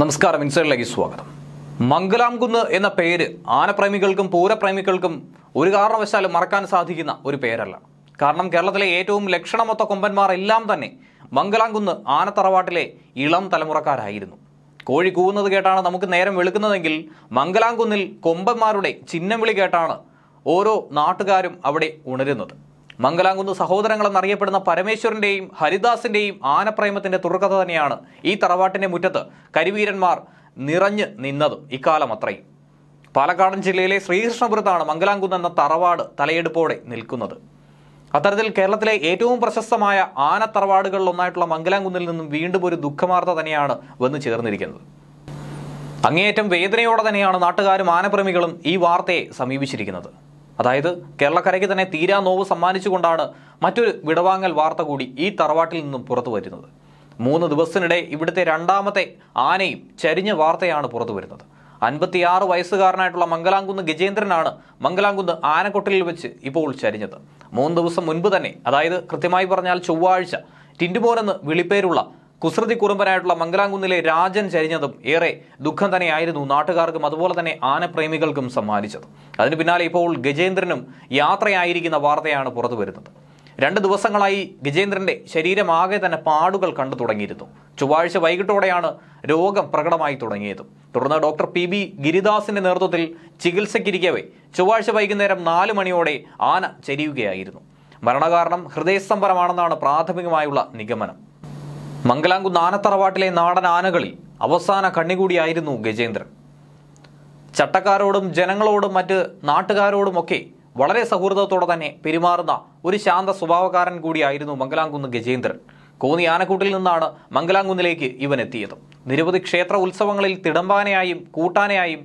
നമസ്കാരം ഇൻസൈഡിലേക്ക് സ്വാഗതം മംഗലാംകുന്ന് എന്ന പേര് ആനപ്രേമികൾക്കും പൂരപ്രേമികൾക്കും ഒരു കാരണവശാലും മറക്കാൻ സാധിക്കുന്ന ഒരു പേരല്ല കാരണം കേരളത്തിലെ ഏറ്റവും ലക്ഷണമൊത്ത കൊമ്പന്മാർ എല്ലാം തന്നെ മംഗലാംകുന്ന് ആനത്തറവാട്ടിലെ ഇളം തലമുറക്കാരായിരുന്നു കോഴി കൂവുന്നത് കേട്ടാണ് നമുക്ക് നേരം വെളുക്കുന്നതെങ്കിൽ മംഗലാംകുന്നിൽ കൊമ്പന്മാരുടെ ചിഹ്നം വിളി കേട്ടാണ് ഓരോ നാട്ടുകാരും അവിടെ ഉണരുന്നത് മംഗലാംകുന്ന് അറിയപ്പെടുന്ന പരമേശ്വരന്റെയും ഹരിദാസിന്റെയും ആനപ്രേമത്തിന്റെ തുടർക്കഥ തന്നെയാണ് ഈ തറവാട്ടിന്റെ മുറ്റത്ത് കരിവീരന്മാർ നിറഞ്ഞു നിന്നതും ഇക്കാലം അത്രയും പാലക്കാടൻ ജില്ലയിലെ ശ്രീകൃഷ്ണപുരത്താണ് മംഗലാംകുന്ന് എന്ന തറവാട് തലയെടുപ്പോടെ നിൽക്കുന്നത് അത്തരത്തിൽ കേരളത്തിലെ ഏറ്റവും പ്രശസ്തമായ ആന തറവാടുകളിലൊന്നായിട്ടുള്ള മംഗലാംകുന്നിൽ നിന്നും വീണ്ടും ഒരു ദുഃഖമാർത്ത തന്നെയാണ് വന്ന് ചേർന്നിരിക്കുന്നത് അങ്ങേയറ്റം വേദനയോടെ തന്നെയാണ് നാട്ടുകാരും ആനപ്രേമികളും ഈ വാർത്തയെ സമീപിച്ചിരിക്കുന്നത് അതായത് കേരളക്കരയ്ക്ക് തന്നെ തീരാ നോവ് സമ്മാനിച്ചുകൊണ്ടാണ് മറ്റൊരു വിടവാങ്ങൽ വാർത്ത കൂടി ഈ തറവാട്ടിൽ നിന്നും പുറത്തു വരുന്നത് മൂന്ന് ദിവസത്തിനിടെ ഇവിടുത്തെ രണ്ടാമത്തെ ആനയും ചരിഞ്ഞ വാർത്തയാണ് പുറത്തു വരുന്നത് അൻപത്തിയാറ് വയസ്സുകാരനായിട്ടുള്ള മംഗലാംകുന്ന് ഗജേന്ദ്രനാണ് മംഗലാംകുന്ന് ആനക്കൊട്ടലിൽ വെച്ച് ഇപ്പോൾ ചരിഞ്ഞത് മൂന്ന് ദിവസം മുൻപ് തന്നെ അതായത് കൃത്യമായി പറഞ്ഞാൽ ചൊവ്വാഴ്ച ടിൻഡുപോരെന്ന് വിളിപ്പേരുള്ള കുസൃതി കുറുമ്പനായിട്ടുള്ള മംഗലാംകുന്നിലെ രാജൻ ചരിഞ്ഞതും ഏറെ ദുഃഖം തന്നെയായിരുന്നു നാട്ടുകാർക്കും അതുപോലെ തന്നെ ആനപ്രേമികൾക്കും സമ്മാനിച്ചത് അതിന് പിന്നാലെ ഇപ്പോൾ ഗജേന്ദ്രനും യാത്രയായിരിക്കുന്ന വാർത്തയാണ് പുറത്തു വരുന്നത് രണ്ട് ദിവസങ്ങളായി ഗജേന്ദ്രന്റെ ശരീരമാകെ തന്നെ പാടുകൾ കണ്ടു തുടങ്ങിയിരുന്നു ചൊവ്വാഴ്ച വൈകിട്ടോടെയാണ് രോഗം പ്രകടമായി തുടങ്ങിയത് തുടർന്ന് ഡോക്ടർ പി ബി ഗിരിദാസിന്റെ നേതൃത്വത്തിൽ ചികിത്സയ്ക്കിരിക്കവേ ചൊവ്വാഴ്ച വൈകുന്നേരം നാല് മണിയോടെ ആന ചരിയുകയായിരുന്നു മരണകാരണം ഹൃദയസ്തംഭനമാണെന്നാണ് പ്രാഥമികമായുള്ള നിഗമനം മംഗലാംകുന്ന് ആനത്തറവാട്ടിലെ നാടൻ ആനകളിൽ അവസാന കണ്ണികൂടിയായിരുന്നു ഗജേന്ദ്രൻ ചട്ടക്കാരോടും ജനങ്ങളോടും മറ്റ് നാട്ടുകാരോടുമൊക്കെ വളരെ സൗഹൃദത്തോടെ തന്നെ പെരുമാറുന്ന ഒരു ശാന്ത സ്വഭാവക്കാരൻ കൂടിയായിരുന്നു മംഗലാംകുന്ന് ഗജേന്ദ്രൻ കോന്നി ആനക്കൂട്ടിൽ നിന്നാണ് മംഗലാംകുന്നിലേക്ക് ഇവൻ എത്തിയത് നിരവധി ക്ഷേത്ര ഉത്സവങ്ങളിൽ തിടമ്പാനയായും കൂട്ടാനയായും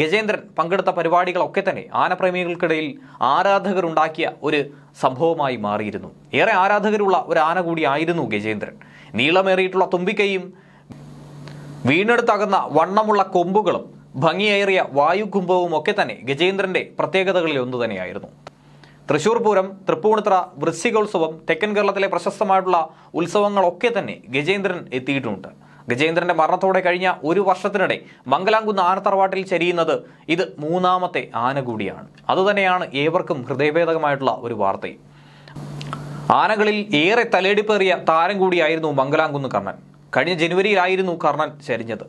ഗജേന്ദ്രൻ പങ്കെടുത്ത പരിപാടികളൊക്കെ തന്നെ ആനപ്രേമികൾക്കിടയിൽ ആരാധകർ ഉണ്ടാക്കിയ ഒരു സംഭവമായി മാറിയിരുന്നു ഏറെ ആരാധകരുള്ള ഒരു ആന കൂടിയായിരുന്നു ഗജേന്ദ്രൻ നീളമേറിയിട്ടുള്ള തുമ്പിക്കൈയും വീണെടുത്തകുന്ന വണ്ണമുള്ള കൊമ്പുകളും ഭംഗിയേറിയ വായുകുംഭവും ഒക്കെ തന്നെ ഗജേന്ദ്രന്റെ പ്രത്യേകതകളിൽ ഒന്ന് തന്നെയായിരുന്നു തൃശൂർ പൂരം തൃപ്പൂണിത്ര വൃശ്ചികോത്സവം തെക്കൻ കേരളത്തിലെ പ്രശസ്തമായിട്ടുള്ള ഉത്സവങ്ങളൊക്കെ തന്നെ ഗജേന്ദ്രൻ എത്തിയിട്ടുണ്ട് ഗജേന്ദ്രന്റെ മരണത്തോടെ കഴിഞ്ഞ ഒരു വർഷത്തിനിടെ മംഗലാംകുന്ന് ആനത്തറവാട്ടിൽ ചരിയുന്നത് ഇത് മൂന്നാമത്തെ ആന കൂടിയാണ് അതുതന്നെയാണ് ഏവർക്കും ഹൃദയഭേദകമായിട്ടുള്ള ഒരു വാർത്തയും ആനകളിൽ ഏറെ തലയെടുപ്പേറിയ താരം കൂടിയായിരുന്നു മംഗലാംകുന്ന് കർണൻ കഴിഞ്ഞ ജനുവരിയിലായിരുന്നു കർണൻ ചരിഞ്ഞത്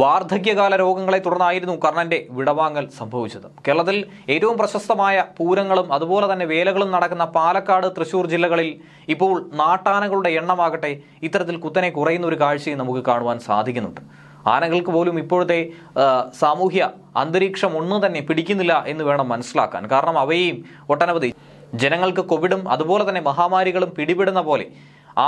വാർദ്ധക്യകാല രോഗങ്ങളെ തുടർന്നായിരുന്നു കർണന്റെ വിടവാങ്ങൽ സംഭവിച്ചത് കേരളത്തിൽ ഏറ്റവും പ്രശസ്തമായ പൂരങ്ങളും അതുപോലെ തന്നെ വേലകളും നടക്കുന്ന പാലക്കാട് തൃശൂർ ജില്ലകളിൽ ഇപ്പോൾ നാട്ടാനകളുടെ എണ്ണമാകട്ടെ ഇത്തരത്തിൽ കുത്തനെ കുറയുന്ന ഒരു കാഴ്ചയും നമുക്ക് കാണുവാൻ സാധിക്കുന്നുണ്ട് ആനകൾക്ക് പോലും ഇപ്പോഴത്തെ സാമൂഹ്യ അന്തരീക്ഷം ഒന്നും തന്നെ പിടിക്കുന്നില്ല എന്ന് വേണം മനസ്സിലാക്കാൻ കാരണം അവയെയും ഒട്ടനവധി ജനങ്ങൾക്ക് കോവിഡും അതുപോലെ തന്നെ മഹാമാരികളും പിടിപെടുന്ന പോലെ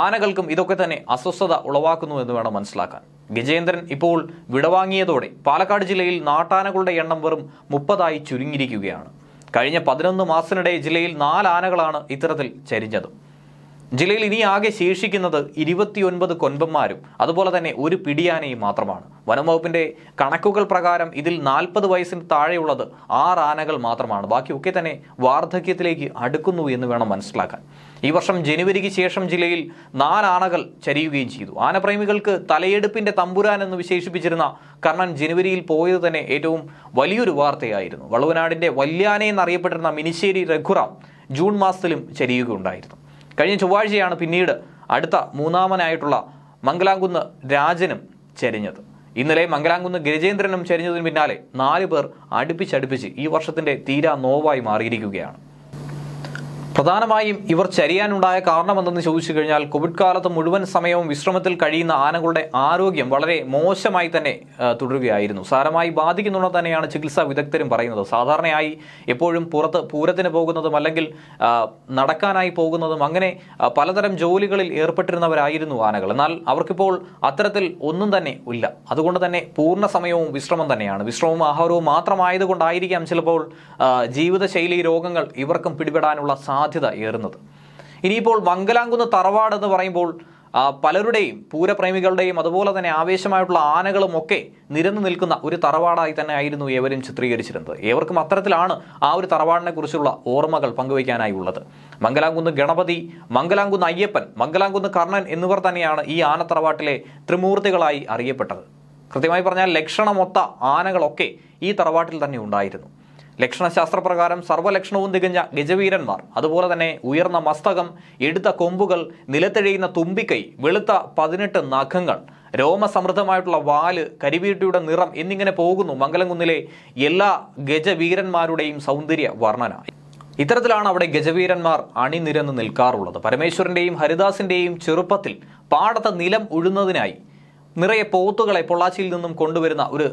ആനകൾക്കും ഇതൊക്കെ തന്നെ അസ്വസ്ഥത ഉളവാക്കുന്നു എന്ന് വേണം മനസ്സിലാക്കാൻ ഗജേന്ദ്രൻ ഇപ്പോൾ വിടവാങ്ങിയതോടെ പാലക്കാട് ജില്ലയിൽ നാട്ടാനകളുടെ എണ്ണം വെറും മുപ്പതായി ചുരുങ്ങിയിരിക്കുകയാണ് കഴിഞ്ഞ പതിനൊന്ന് മാസത്തിനിടെ ജില്ലയിൽ നാല് ആനകളാണ് ഇത്തരത്തിൽ ചരിഞ്ഞതും ജില്ലയിൽ ഇനി ആകെ ശേഷിക്കുന്നത് ഇരുപത്തിയൊൻപത് കൊൻപന്മാരും അതുപോലെ തന്നെ ഒരു പിടിയാനയും മാത്രമാണ് വനംവകുപ്പിന്റെ കണക്കുകൾ പ്രകാരം ഇതിൽ നാൽപ്പത് വയസ്സിന് താഴെയുള്ളത് ആറ് ആനകൾ മാത്രമാണ് ബാക്കിയൊക്കെ തന്നെ വാർദ്ധക്യത്തിലേക്ക് അടുക്കുന്നു എന്ന് വേണം മനസ്സിലാക്കാൻ ഈ വർഷം ജനുവരിക്ക് ശേഷം ജില്ലയിൽ നാലാനകൾ ചരിയുകയും ചെയ്തു ആനപ്രേമികൾക്ക് തലയെടുപ്പിന്റെ തമ്പുരാൻ എന്ന് വിശേഷിപ്പിച്ചിരുന്ന കർണൻ ജനുവരിയിൽ പോയത് തന്നെ ഏറ്റവും വലിയൊരു വാർത്തയായിരുന്നു വളവനാടിന്റെ വല്യാനെ മിനിശ്ശേരി രഘുറാം ജൂൺ മാസത്തിലും ചരിയുകയുണ്ടായിരുന്നു കഴിഞ്ഞ ചൊവ്വാഴ്ചയാണ് പിന്നീട് അടുത്ത മൂന്നാമനായിട്ടുള്ള മംഗലാംകുന്ന് രാജനും ചരിഞ്ഞത് ഇന്നലെ മംഗലാംകുന്ന് ഗജേന്ദ്രനും ചരിഞ്ഞതിന് പിന്നാലെ നാല് പേർ അടുപ്പിച്ചടുപ്പിച്ച് ഈ വർഷത്തിന്റെ തീരാ നോവായി മാറിയിരിക്കുകയാണ് പ്രധാനമായും ഇവർ ചരിയാനുണ്ടായ കാരണമെന്തെന്ന് ചോദിച്ചു കഴിഞ്ഞാൽ കോവിഡ് കാലത്ത് മുഴുവൻ സമയവും വിശ്രമത്തിൽ കഴിയുന്ന ആനകളുടെ ആരോഗ്യം വളരെ മോശമായി തന്നെ തുടരുകയായിരുന്നു സാരമായി ബാധിക്കുന്നുണ്ട് തന്നെയാണ് ചികിത്സാ വിദഗ്ധരും പറയുന്നത് സാധാരണയായി എപ്പോഴും പുറത്ത് പൂരത്തിന് പോകുന്നതും അല്ലെങ്കിൽ നടക്കാനായി പോകുന്നതും അങ്ങനെ പലതരം ജോലികളിൽ ഏർപ്പെട്ടിരുന്നവരായിരുന്നു ആനകൾ എന്നാൽ അവർക്കിപ്പോൾ അത്തരത്തിൽ ഒന്നും തന്നെ ഇല്ല അതുകൊണ്ട് തന്നെ പൂർണ്ണ സമയവും വിശ്രമം തന്നെയാണ് വിശ്രമവും ആഹാരവും മാത്രമായതുകൊണ്ടായിരിക്കാം ചിലപ്പോൾ ജീവിതശൈലി രോഗങ്ങൾ ഇവർക്കും പിടിപെടാനുള്ള സാധ്യത സാധ്യത ഏറുന്നത് ഇനിയിപ്പോൾ മംഗലാംകുന്ന് തറവാട് എന്ന് പറയുമ്പോൾ പലരുടെയും പൂരപ്രേമികളുടെയും അതുപോലെ തന്നെ ആവേശമായിട്ടുള്ള ആനകളും ഒക്കെ നിരന്നു നിൽക്കുന്ന ഒരു തറവാടായി തന്നെ ആയിരുന്നു ഏവരും ചിത്രീകരിച്ചിരുന്നത് ഏവർക്കും അത്തരത്തിലാണ് ആ ഒരു തറവാടിനെ കുറിച്ചുള്ള ഓർമ്മകൾ പങ്കുവയ്ക്കാനായി ഉള്ളത് മംഗലാംകുന്ന് ഗണപതി മംഗലാംകുന്ന് അയ്യപ്പൻ മംഗലാംകുന്ന് കർണൻ എന്നിവർ തന്നെയാണ് ഈ ആനത്തറവാട്ടിലെ ത്രിമൂർത്തികളായി അറിയപ്പെട്ടത് കൃത്യമായി പറഞ്ഞാൽ ലക്ഷണമൊത്ത ആനകളൊക്കെ ഈ തറവാട്ടിൽ തന്നെ ഉണ്ടായിരുന്നു ലക്ഷണശാസ്ത്രപ്രകാരം സർവ്വലക്ഷണവും തികഞ്ഞ ഗജവീരന്മാർ അതുപോലെ തന്നെ ഉയർന്ന മസ്തകം എടുത്ത കൊമ്പുകൾ നിലത്തെഴിയുന്ന തുമ്പിക്കൈ വെളുത്ത പതിനെട്ട് നഖങ്ങൾ രോമസമൃദ്ധമായിട്ടുള്ള വാല് കരിവീട്ടിയുടെ നിറം എന്നിങ്ങനെ പോകുന്നു മംഗലംകുന്നിലെ എല്ലാ ഗജവീരന്മാരുടെയും സൗന്ദര്യ വർണ്ണന ഇത്തരത്തിലാണ് അവിടെ ഗജവീരന്മാർ അണിനിരന്ന് നിൽക്കാറുള്ളത് പരമേശ്വരന്റെയും ഹരിദാസിന്റെയും ചെറുപ്പത്തിൽ പാടത്ത് നിലം ഉഴുന്നതിനായി നിറയെ പോത്തുകളെ പൊള്ളാച്ചിയിൽ നിന്നും കൊണ്ടുവരുന്ന ഒരു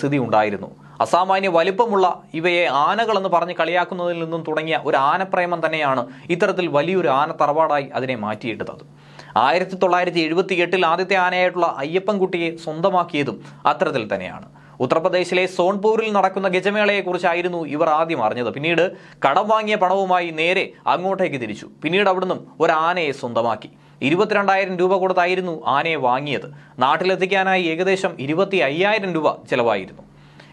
സ്ഥിതി ഉണ്ടായിരുന്നു അസാമാന്യ വലുപ്പമുള്ള ഇവയെ ആനകളെന്ന് പറഞ്ഞ് കളിയാക്കുന്നതിൽ നിന്നും തുടങ്ങിയ ഒരു ആനപ്രേമം തന്നെയാണ് ഇത്തരത്തിൽ വലിയൊരു ആന തറവാടായി അതിനെ മാറ്റിയിടുന്നത് ആയിരത്തി തൊള്ളായിരത്തി എഴുപത്തി എട്ടിൽ ആദ്യത്തെ ആനയായിട്ടുള്ള അയ്യപ്പൻകുട്ടിയെ സ്വന്തമാക്കിയതും അത്തരത്തിൽ തന്നെയാണ് ഉത്തർപ്രദേശിലെ സോൺപൂരിൽ നടക്കുന്ന ഗജമേളയെക്കുറിച്ചായിരുന്നു ഇവർ ആദ്യം അറിഞ്ഞത് പിന്നീട് കടം വാങ്ങിയ പണവുമായി നേരെ അങ്ങോട്ടേക്ക് തിരിച്ചു പിന്നീട് അവിടുന്ന് ഒരു ആനയെ സ്വന്തമാക്കി ഇരുപത്തിരണ്ടായിരം രൂപ കൊടുത്തായിരുന്നു ആനയെ വാങ്ങിയത് നാട്ടിലെത്തിക്കാനായി ഏകദേശം ഇരുപത്തി അയ്യായിരം രൂപ ചിലവായിരുന്നു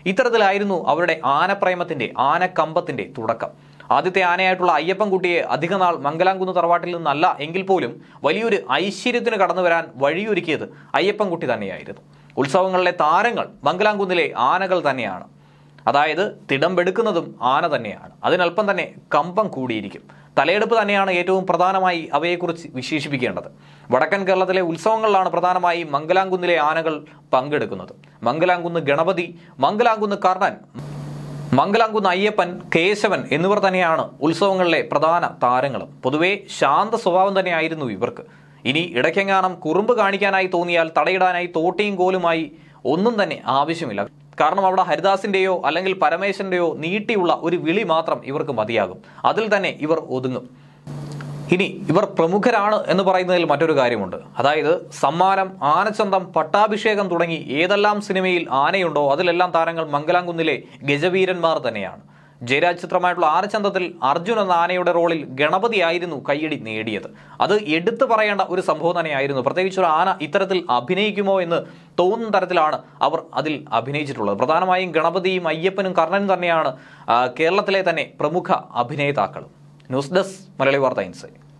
ഇത്തരത്തിലായിരുന്നു അവരുടെ ആനപ്രേമത്തിന്റെ ആനക്കമ്പത്തിന്റെ തുടക്കം ആദ്യത്തെ ആനയായിട്ടുള്ള അയ്യപ്പൻകുട്ടിയെ നാൾ മംഗലാംകുന്ന് തറവാട്ടിൽ നിന്നല്ല എങ്കിൽ പോലും വലിയൊരു ഐശ്വര്യത്തിന് കടന്നു വരാൻ വഴിയൊരുക്കിയത് അയ്യപ്പൻകുട്ടി തന്നെയായിരുന്നു ഉത്സവങ്ങളിലെ താരങ്ങൾ മംഗലാംകുന്നിലെ ആനകൾ തന്നെയാണ് അതായത് തിടമ്പെടുക്കുന്നതും ആന തന്നെയാണ് അതിനൽപ്പം തന്നെ കമ്പം കൂടിയിരിക്കും തലയെടുപ്പ് തന്നെയാണ് ഏറ്റവും പ്രധാനമായി അവയെക്കുറിച്ച് വിശേഷിപ്പിക്കേണ്ടത് വടക്കൻ കേരളത്തിലെ ഉത്സവങ്ങളിലാണ് പ്രധാനമായി മംഗലാംകുന്നിലെ ആനകൾ പങ്കെടുക്കുന്നത് മംഗലാംകുന്ന് ഗണപതി മംഗലാംകുന്ന് കർണൻ മംഗലാംകുന്ന് അയ്യപ്പൻ കേശവൻ എന്നിവർ തന്നെയാണ് ഉത്സവങ്ങളിലെ പ്രധാന താരങ്ങളും പൊതുവെ ശാന്ത സ്വഭാവം തന്നെയായിരുന്നു ഇവർക്ക് ഇനി ഇടയ്ക്കെങ്ങാനം കുറുമ്പ് കാണിക്കാനായി തോന്നിയാൽ തടയിടാനായി തോട്ടിയും കോലുമായി ഒന്നും തന്നെ ആവശ്യമില്ല കാരണം അവിടെ ഹരിദാസിൻ്റെയോ അല്ലെങ്കിൽ പരമേശൻ്റെയോ നീട്ടിയുള്ള ഒരു വിളി മാത്രം ഇവർക്ക് മതിയാകും അതിൽ തന്നെ ഇവർ ഒതുങ്ങും ഇനി ഇവർ പ്രമുഖരാണ് എന്ന് പറയുന്നതിൽ മറ്റൊരു കാര്യമുണ്ട് അതായത് സമ്മാനം ആനച്ചന്തം പട്ടാഭിഷേകം തുടങ്ങി ഏതെല്ലാം സിനിമയിൽ ആനയുണ്ടോ അതിലെല്ലാം താരങ്ങൾ മംഗലാംകുന്നിലെ ഗജവീരന്മാർ തന്നെയാണ് ജയരാജ് ചിത്രമായിട്ടുള്ള ആറച്ചന്തത്തിൽ ചന്തത്തിൽ അർജുൻ എന്ന ആനയുടെ റോളിൽ ഗണപതിയായിരുന്നു കയ്യടി നേടിയത് അത് എടുത്തു പറയേണ്ട ഒരു സംഭവം തന്നെയായിരുന്നു പ്രത്യേകിച്ച് ഒരു ആന ഇത്തരത്തിൽ അഭിനയിക്കുമോ എന്ന് തോന്നുന്ന തരത്തിലാണ് അവർ അതിൽ അഭിനയിച്ചിട്ടുള്ളത് പ്രധാനമായും ഗണപതിയും അയ്യപ്പനും കർണനും തന്നെയാണ് കേരളത്തിലെ തന്നെ പ്രമുഖ അഭിനേതാക്കൾ ന്യൂസ് ഡെസ്ക് മലയാളി വാർത്ത ഇൻസൈറ്റ്